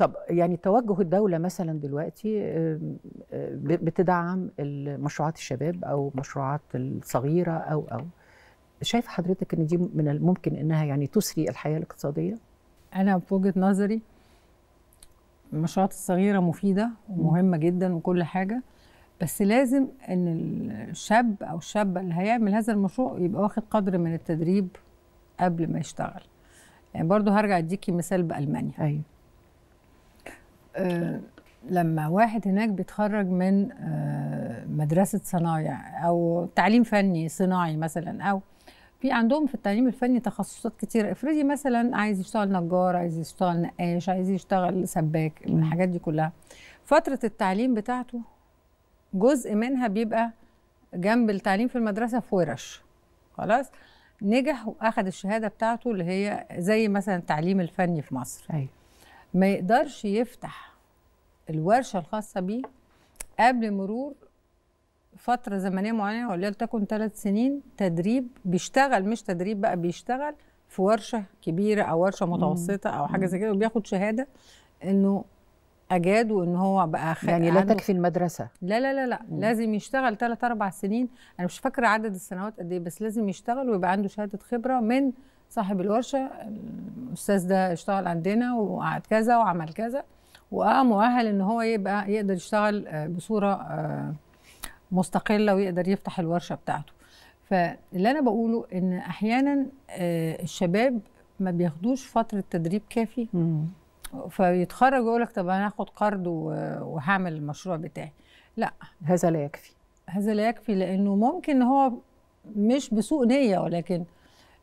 طب يعني توجه الدوله مثلا دلوقتي بتدعم مشروعات الشباب او مشروعات الصغيره او او شايف حضرتك ان دي من الممكن انها يعني تسري الحياه الاقتصاديه انا في وجهه نظري المشروعات الصغيره مفيده ومهمه جدا وكل حاجه بس لازم ان الشاب او الشابه اللي هيعمل هذا المشروع يبقى واخد قدر من التدريب قبل ما يشتغل يعني برضو هرجع اديكي مثال بالمانيا أيوة. آه، لما واحد هناك بيتخرج من آه، مدرسة صنايع أو تعليم فني صناعي مثلا أو في عندهم في التعليم الفني تخصصات كتيرة افرضي مثلا عايز يشتغل نجار عايز يشتغل نقاش عايز يشتغل سباك الحاجات دي كلها فترة التعليم بتاعته جزء منها بيبقى جنب التعليم في المدرسة في ورش خلاص نجح واخد الشهادة بتاعته اللي هي زي مثلا التعليم الفني في مصر أيوة. ما يقدرش يفتح الورشه الخاصه بيه قبل مرور فتره زمنيه معينه ولتكن ثلاث سنين تدريب بيشتغل مش تدريب بقى بيشتغل في ورشه كبيره او ورشه متوسطه او حاجه زي كده وبياخد شهاده انه اجاد وان هو بقى خارج يعني لا تكفي المدرسه لا لا لا لا مم. لازم يشتغل ثلاث أربع سنين انا مش فاكره عدد السنوات قد ايه بس لازم يشتغل ويبقى عنده شهاده خبره من صاحب الورشه الاستاذ ده اشتغل عندنا وقعد كذا وعمل كذا وقام مؤهل ان هو يبقى يقدر يشتغل آه، بصوره آه، مستقله ويقدر يفتح الورشه بتاعته فاللي انا بقوله ان احيانا آه، الشباب ما بياخدوش فتره تدريب كافي فيتخرج يقول لك طب انا هاخد قرض وهعمل المشروع بتاعي لا هذا لا يكفي هذا لا يكفي لانه ممكن هو مش بسوء نيه ولكن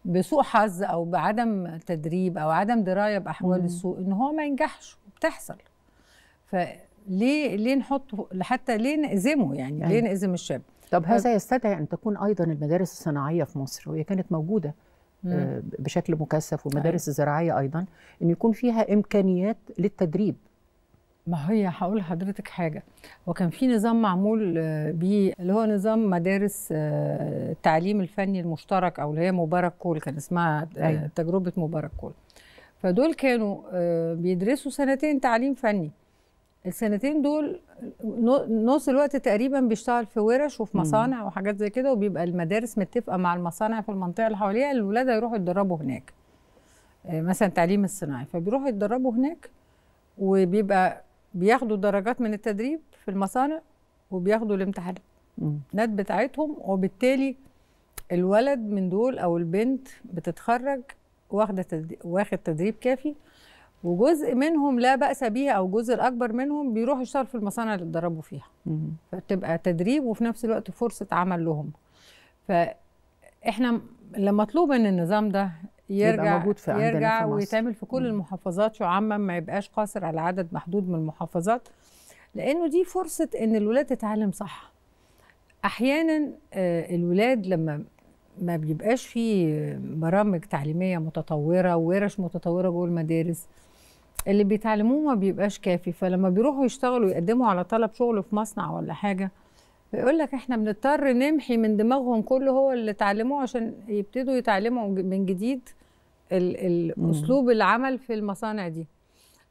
بسوء حظ او بعدم تدريب او عدم درايه باحوال مم. السوق ان هو ما ينجحش وبتحصل فليه ليه نحطه لحتى ليه نأزمه يعني, يعني. ليه أيوة. نأزم الشاب طب هذا يستدعي ان تكون ايضا المدارس الصناعيه في مصر وهي كانت موجوده مم. آه، بشكل مكثف والمدارس أيوة. الزراعيه ايضا ان يكون فيها امكانيات للتدريب ما هي هقول لحضرتك حاجه هو كان في نظام معمول آه، بيه اللي هو نظام مدارس آه، التعليم الفني المشترك او اللي هي مبارك كول كان اسمها آه، أيوة. تجربه مبارك كول فدول كانوا بيدرسوا سنتين تعليم فني السنتين دول نص الوقت تقريبا بيشتغل في ورش وفي مصانع وحاجات زي كده وبيبقى المدارس متفقه مع المصانع في المنطقه اللي حواليها الولاد يروحوا يتدربوا هناك مثلا تعليم الصناعي فبيروحوا يتدربوا هناك وبيبقى بياخدوا درجات من التدريب في المصانع وبياخدوا الامتحانات الامتحانات بتاعتهم وبالتالي الولد من دول او البنت بتتخرج واخده تدريب واخد تدريب كافي وجزء منهم لا باس به او الجزء الاكبر منهم بيروحوا يشتغلوا في المصانع اللي اتدربوا فيها فتبقى تدريب وفي نفس الوقت فرصه عمل لهم فاحنا اللي مطلوب ان النظام ده يرجع موجود في عندنا يرجع في مصر. ويتعمل في كل المحافظات يعمم ما يبقاش قاصر على عدد محدود من المحافظات لانه دي فرصه ان الولاد تتعلم صح احيانا آه، الولاد لما ما بيبقاش في برامج تعليميه متطوره وورش متطوره جوه المدارس اللي بيتعلموه ما بيبقاش كافي فلما بيروحوا يشتغلوا يقدموا على طلب شغل في مصنع ولا حاجه بيقول لك احنا بنضطر نمحي من دماغهم كله هو اللي اتعلموه عشان يبتدوا يتعلموا من جديد الاسلوب العمل في المصانع دي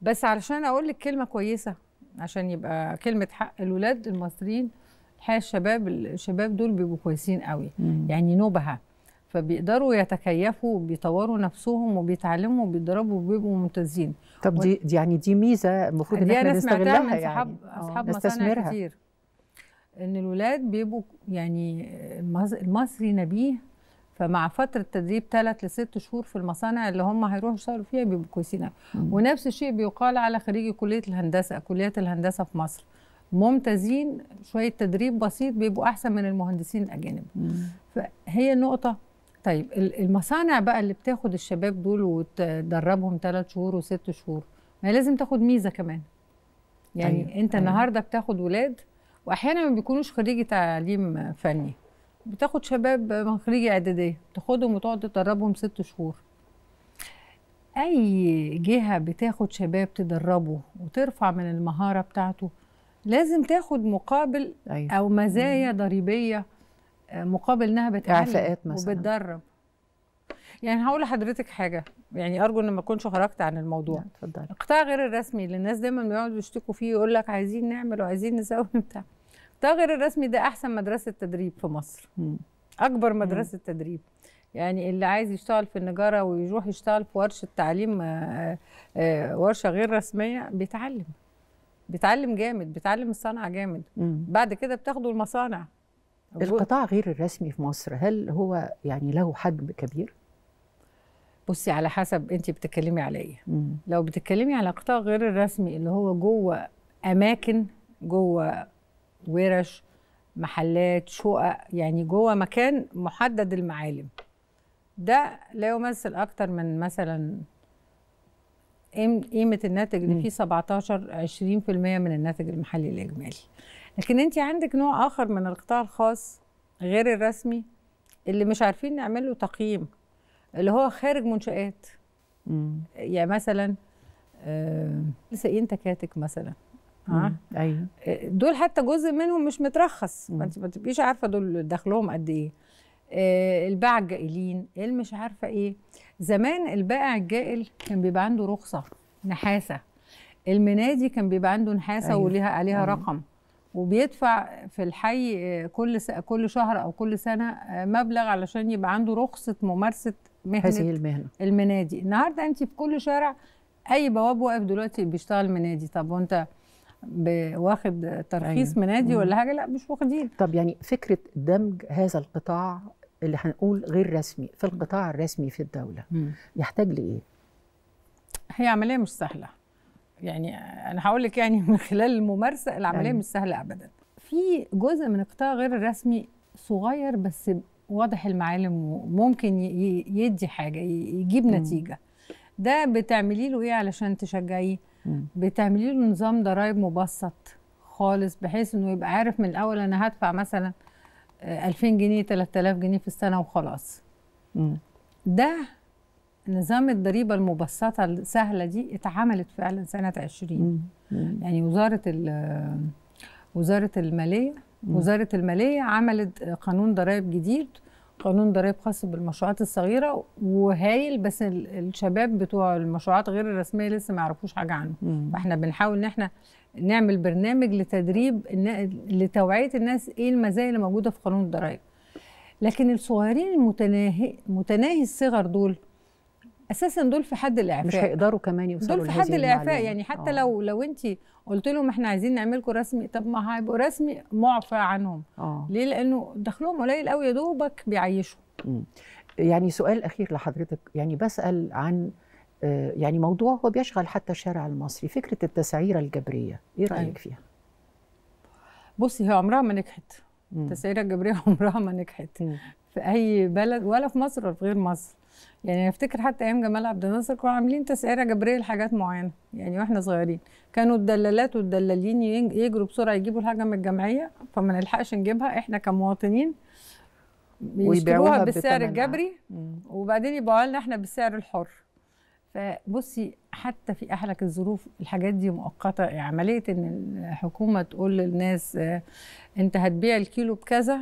بس علشان اقول لك كلمه كويسه عشان يبقى كلمه حق الولاد المصريين الحقيقه الشباب الشباب دول بيبقوا كويسين قوي مم. يعني نبهه فبيقدروا يتكيفوا وبيطوروا نفسهم وبيتعلموا وبيتدربوا وبيبقوا ممتازين طب و... دي يعني دي ميزه المفروض ان احنا نستغلها يعني اصحاب اصحاب آه. مصانع كتير ان الولاد بيبقوا يعني المصري نبيه فمع فتره تدريب ثلاث لست شهور في المصانع اللي هم هيروحوا يشتغلوا فيها بيبقوا كويسين ونفس الشيء بيقال على خريجي كليه الهندسه كليات الهندسه في مصر ممتازين شويه تدريب بسيط بيبقوا احسن من المهندسين الاجانب فهي النقطة طيب المصانع بقى اللي بتاخد الشباب دول وتدربهم ثلاث شهور وست شهور ما لازم تاخد ميزه كمان يعني أيوة. انت أيوة. النهارده بتاخد ولاد واحيانا ما بيكونوش خريجي تعليم فني بتاخد شباب من خريجي اعداديه تاخدهم وتقعد تدربهم ست شهور اي جهه بتاخد شباب تدربه وترفع من المهاره بتاعته لازم تاخد مقابل أيوة. او مزايا ضريبيه آه، مقابل انها بتعلم مثلا وبتدرب يعني هقول لحضرتك حاجه يعني ارجو ان ما اكونش خرجت عن الموضوع اتفضلي القطاع غير الرسمي اللي الناس دايما بيقعدوا يشتكوا فيه يقول لك عايزين نعمل وعايزين نسوي بتاع الطاغر الرسمي ده احسن مدرسه تدريب في مصر اكبر مدرسه تدريب يعني اللي عايز يشتغل في النجاره ويروح يشتغل في ورشه تعليم آه، آه، آه، ورشه غير رسميه بيتعلم بيتعلم جامد بيتعلم الصنعه جامد بعد كده بتاخدوا المصانع القطاع غير الرسمي في مصر هل هو يعني له حجم كبير بصي على حسب انت بتتكلمي على ايه لو بتتكلمي على قطاع غير الرسمي اللي هو جوه اماكن جوه ورش محلات شقق يعني جوه مكان محدد المعالم ده لا يمثل اكتر من مثلا قيمه الناتج اللي فيه 17 20% من الناتج المحلي الاجمالي لكن انت عندك نوع اخر من القطاع الخاص غير الرسمي اللي مش عارفين نعمل له تقييم اللي هو خارج منشآت يعني مثلا آه، لسه إيه انت تكاتك مثلا ها ايوه آه، دول حتى جزء منهم مش مترخص فانت ما تبقيش عارفه دول دخلهم قد ايه آه، الباعه الباع الجائلين إيه مش عارفه ايه زمان البائع الجائل كان بيبقى عنده رخصه نحاسه المنادي كان بيبقى عنده نحاسه أيوة. وليها عليها أيوة. رقم وبيدفع في الحي آه، كل كل شهر او كل سنه مبلغ علشان يبقى عنده رخصه ممارسه مهنه هذه المهنه المنادي النهارده انت في كل شارع اي بواب واقف دلوقتي بيشتغل منادي طب وانت واخد ترخيص أيوة. منادي ولا حاجه لا مش واخدين طب يعني فكره دمج هذا القطاع اللي هنقول غير رسمي في القطاع الرسمي في الدوله مم. يحتاج لايه؟ هي عمليه مش سهله يعني انا هقول لك يعني من خلال الممارسه العمليه أيوة. مش سهله ابدا في جزء من القطاع غير الرسمي صغير بس واضح المعالم وممكن يدي حاجه يجيب مم. نتيجه ده بتعملي له ايه علشان تشجعيه بتعملي له نظام ضرايب مبسط خالص بحيث انه يبقى عارف من الاول انا هدفع مثلا 2000 آه، جنيه 3000 جنيه في السنه وخلاص ده نظام الضريبه المبسطه السهله دي اتعملت فعلا سنه 20 يعني وزاره آه، وزاره الماليه وزاره الماليه عملت قانون ضرائب جديد قانون ضرائب خاص بالمشروعات الصغيره وهايل بس الشباب بتوع المشروعات غير الرسميه لسه ما يعرفوش حاجه عنه مم. فاحنا بنحاول ان احنا نعمل برنامج لتدريب لتوعيه الناس ايه المزايا اللي موجوده في قانون الضرائب لكن الصغيرين المتناهي متناهي الصغر دول اساسا دول في حد الاعفاء مش هيقدروا كمان يوصلوا دول في حد الاعفاء يعني حتى أوه. لو لو انت قلت لهم احنا عايزين نعملكم رسمي طب ما هيبقوا رسمي معفى عنهم أوه. ليه لانه دخلهم قليل قوي يا دوبك بيعيشوا يعني سؤال اخير لحضرتك يعني بسال عن آه، يعني موضوع هو بيشغل حتى الشارع المصري فكره التسعيره الجبريه ايه رايك أيوه. فيها بصي هي عمرها ما نجحت التسعيره الجبريه عمرها ما نجحت في اي بلد ولا في مصر ولا في غير مصر يعني افتكر حتى ايام جمال عبد الناصر كانوا عاملين تسعيره جبريه لحاجات معينه يعني واحنا صغيرين كانوا الدلالات والدلالين يجروا بسرعه يجيبوا الحاجه من الجمعيه فما نلحقش نجيبها احنا كمواطنين يشتروها بالسعر الجبري وبعدين يبيعوها لنا احنا بالسعر الحر فبصي حتى في احلك الظروف الحاجات دي مؤقته عمليه ان الحكومه تقول للناس آه، انت هتبيع الكيلو بكذا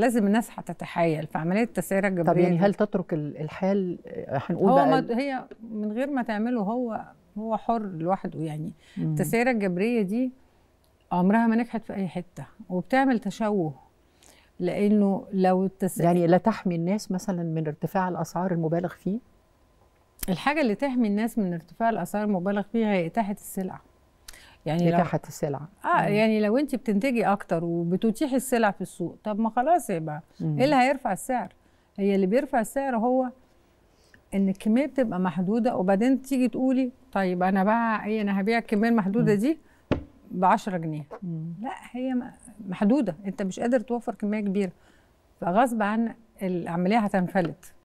لازم الناس هتتحايل فعمليه التسعيره الجبريه طب يعني هل تترك الحال آه، هنقول هو بقى ما هي من غير ما تعمله هو هو حر لوحده يعني التسعيره الجبريه دي عمرها ما نجحت في اي حته وبتعمل تشوه لانه لو التس... يعني لا تحمي الناس مثلا من ارتفاع الاسعار المبالغ فيه الحاجه اللي تحمي الناس من ارتفاع الاسعار المبالغ فيها هي اتاحه السلع يعني اتاحه السلع اه يعني لو انت بتنتجي اكتر وبتتيحي السلع في السوق طب ما خلاص يبقى ايه اللي هيرفع السعر هي اللي بيرفع السعر هو ان الكميه بتبقى محدوده وبعدين تيجي تقولي طيب انا بقى ايه انا هبيع الكميه المحدوده دي ب 10 جنيه مم. لا هي محدوده انت مش قادر توفر كميه كبيره فغصب عن العمليه هتنفلت